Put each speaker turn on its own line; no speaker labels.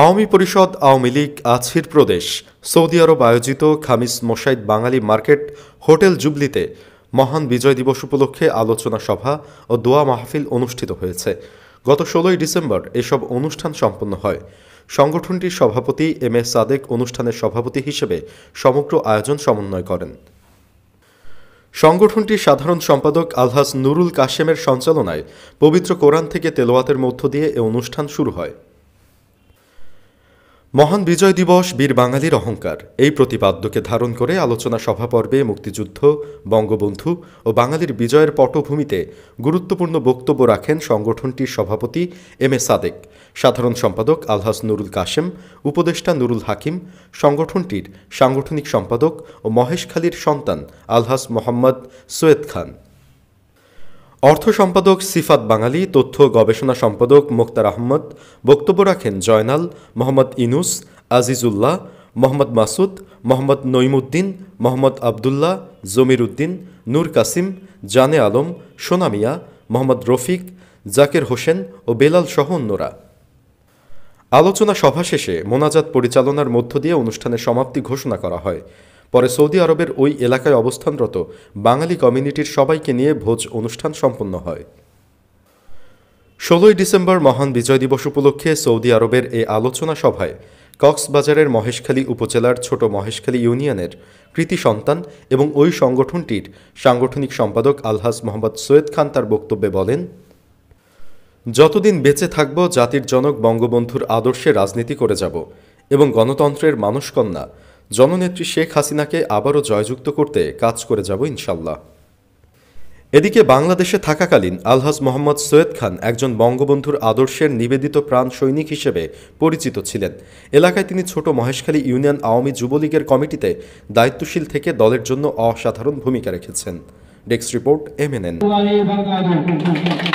আওয়ামী পরিষদ আওয়ামী লীগ আছির প্রদেশ সৌদি আরব আয়োজিত খামিস মোশাইদ বাঙালি মার্কেট হোটেল জুবলিতে মহান বিজয় দিবস উপলক্ষে আলোচনা সভা ও দোয়া মাহফিল অনুষ্ঠিত হয়েছে গত ষোলোই ডিসেম্বর এসব অনুষ্ঠান সম্পন্ন হয় সংগঠনটির সভাপতি এম এ সাদেক অনুষ্ঠানের সভাপতি হিসেবে সমগ্র আয়োজন সমন্বয় করেন সংগঠনটির সাধারণ সম্পাদক আলহাস নুরুল কাশেমের সঞ্চালনায় পবিত্র কোরআন থেকে তেলোয়াতের মধ্য দিয়ে এ অনুষ্ঠান শুরু হয় মহান বিজয় দিবস বীর বাঙালির অহংকার এই প্রতিপাদ্যকে ধারণ করে আলোচনা সভা পর্বে মুক্তিযুদ্ধ বঙ্গবন্ধু ও বাঙালির বিজয়ের পটভূমিতে গুরুত্বপূর্ণ বক্তব্য রাখেন সংগঠনটির সভাপতি এম এ সাদেক সাধারণ সম্পাদক আলহাস নুরুল কাশেম উপদেষ্টা নুরুল হাকিম সংগঠনটির সাংগঠনিক সম্পাদক ও মহেশখালীর সন্তান আলহাস মোহাম্মদ সৈয়দ খান অর্থ সম্পাদক সিফাত বাঙালি তথ্য গবেষণা সম্পাদক মোক্তার আহমদ বক্তব্য রাখেন জয়নাল মোহাম্মদ ইনুস আজিজুল্লাহ মোহাম্মদ মাসুদ মোহাম্মদ নইমুদ্দিন মোহাম্মদ আবদুল্লাহ জমির উদ্দিন নূর কাসিম জানে আলম সোনামিয়া মোহাম্মদ রফিক জাকের হোসেন ও বেলাল সহ অন্যরা আলোচনা সভা শেষে মোনাজাত পরিচালনার মধ্য দিয়ে অনুষ্ঠানের সমাপ্তি ঘোষণা করা হয় পরে সৌদি আরবের ওই এলাকায় অবস্থানরত বাঙালি কমিউনিটির সবাইকে নিয়ে ভোজ অনুষ্ঠান সম্পন্ন হয় ষোলোই ডিসেম্বর মহান বিজয় দিবস উপলক্ষে সৌদি আরবের এই আলোচনা সভায় কক্সবাজারের মহেশখালী উপজেলার ছোট মহেশখালী ইউনিয়নের কৃতি সন্তান এবং ওই সংগঠনটির সাংগঠনিক সম্পাদক আলহাজ মোহাম্মদ সৈয়দ খান তার বক্তব্যে বলেন যতদিন বেঁচে থাকব জাতির জনক বঙ্গবন্ধুর আদর্শে রাজনীতি করে যাব এবং গণতন্ত্রের মানুষকন্যা জননেত্রী শেখ হাসিনাকে আবারও জয়যুক্ত করতে কাজ করে যাব ইনশাল্লাহ এদিকে বাংলাদেশে থাকাকালীন আলহাজ মোহাম্মদ সৈয়দ খান একজন বঙ্গবন্ধুর আদর্শের নিবেদিত প্রাণ সৈনিক হিসেবে পরিচিত ছিলেন এলাকায় তিনি ছোট মহেশখালী ইউনিয়ন আওয়ামী যুবলীগের কমিটিতে দায়িত্বশীল থেকে দলের জন্য অসাধারণ ভূমিকা রেখেছেন ডেস্ক রিপোর্ট এমএনএন